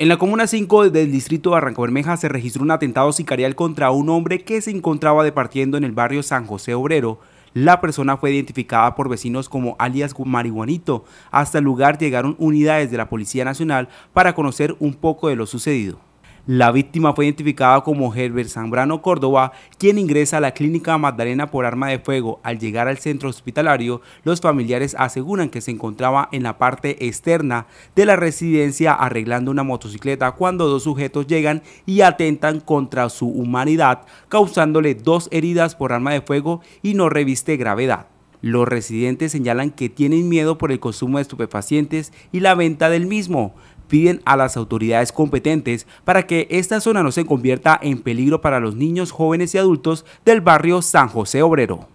En la comuna 5 del distrito de Barranco Bermeja se registró un atentado sicarial contra un hombre que se encontraba departiendo en el barrio San José Obrero. La persona fue identificada por vecinos como alias Marihuanito. Hasta el lugar llegaron unidades de la Policía Nacional para conocer un poco de lo sucedido. La víctima fue identificada como Herbert Zambrano Córdoba, quien ingresa a la clínica Magdalena por arma de fuego. Al llegar al centro hospitalario, los familiares aseguran que se encontraba en la parte externa de la residencia arreglando una motocicleta cuando dos sujetos llegan y atentan contra su humanidad, causándole dos heridas por arma de fuego y no reviste gravedad. Los residentes señalan que tienen miedo por el consumo de estupefacientes y la venta del mismo, piden a las autoridades competentes para que esta zona no se convierta en peligro para los niños, jóvenes y adultos del barrio San José Obrero.